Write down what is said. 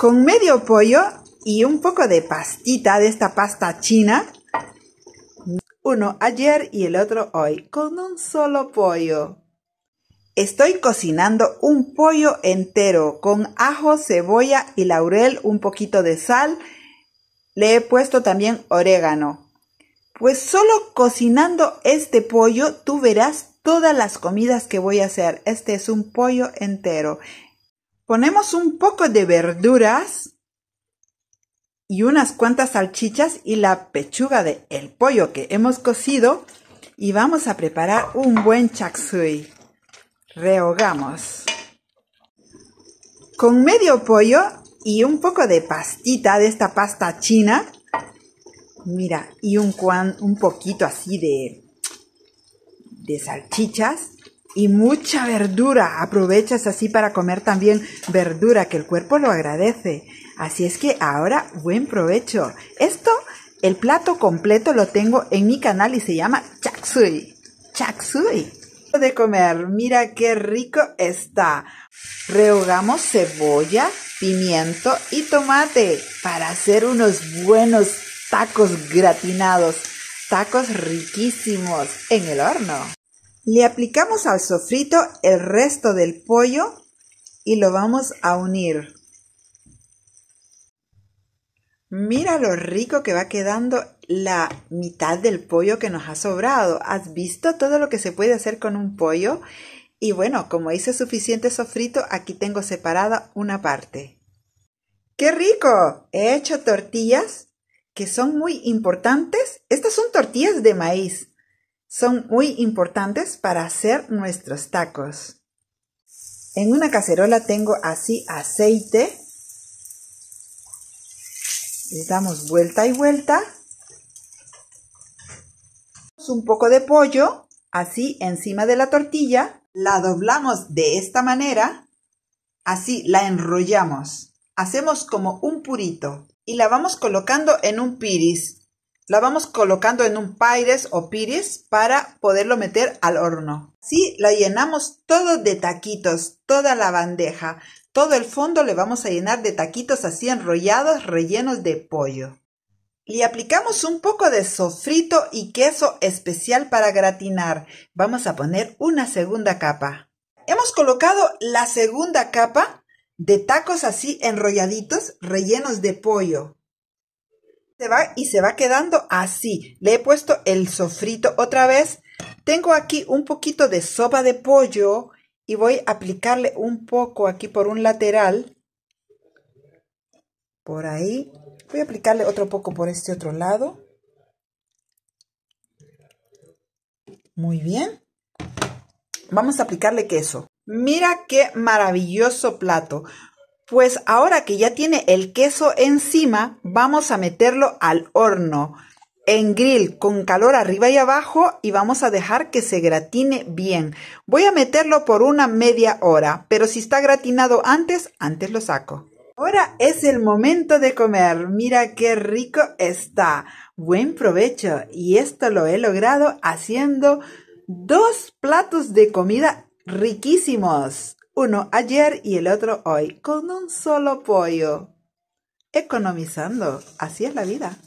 Con medio pollo y un poco de pastita, de esta pasta china, uno ayer y el otro hoy, con un solo pollo. Estoy cocinando un pollo entero con ajo, cebolla y laurel, un poquito de sal. Le he puesto también orégano. Pues solo cocinando este pollo tú verás todas las comidas que voy a hacer. Este es un pollo entero. Ponemos un poco de verduras y unas cuantas salchichas y la pechuga de el pollo que hemos cocido y vamos a preparar un buen chaksui. Rehogamos. Con medio pollo y un poco de pastita de esta pasta china. Mira, y un, un poquito así de, de salchichas y mucha verdura. Aprovechas así para comer también verdura, que el cuerpo lo agradece. Así es que ahora, buen provecho. Esto, el plato completo lo tengo en mi canal y se llama Chaksui. Chaksui. De comer, mira qué rico está. Rehogamos cebolla, pimiento y tomate para hacer unos buenos tacos gratinados, tacos riquísimos en el horno. Le aplicamos al sofrito el resto del pollo y lo vamos a unir. Mira lo rico que va quedando la mitad del pollo que nos ha sobrado. ¿Has visto todo lo que se puede hacer con un pollo? Y bueno, como hice suficiente sofrito, aquí tengo separada una parte. ¡Qué rico! He hecho tortillas que son muy importantes. Estas son tortillas de maíz son muy importantes para hacer nuestros tacos. En una cacerola tengo así aceite. Le damos vuelta y vuelta. Un poco de pollo, así encima de la tortilla. La doblamos de esta manera. Así la enrollamos. Hacemos como un purito y la vamos colocando en un piris la vamos colocando en un paires o piris para poderlo meter al horno. si la llenamos todo de taquitos, toda la bandeja. Todo el fondo le vamos a llenar de taquitos así enrollados, rellenos de pollo. Le aplicamos un poco de sofrito y queso especial para gratinar. Vamos a poner una segunda capa. Hemos colocado la segunda capa de tacos así enrolladitos, rellenos de pollo se va y se va quedando así. Le he puesto el sofrito otra vez. Tengo aquí un poquito de sopa de pollo y voy a aplicarle un poco aquí por un lateral. Por ahí. Voy a aplicarle otro poco por este otro lado. Muy bien. Vamos a aplicarle queso. Mira qué maravilloso plato. Pues ahora que ya tiene el queso encima, vamos a meterlo al horno, en grill, con calor arriba y abajo y vamos a dejar que se gratine bien. Voy a meterlo por una media hora, pero si está gratinado antes, antes lo saco. Ahora es el momento de comer. Mira qué rico está. Buen provecho. Y esto lo he logrado haciendo dos platos de comida riquísimos uno ayer y el otro hoy, con un solo pollo. Economizando, así es la vida.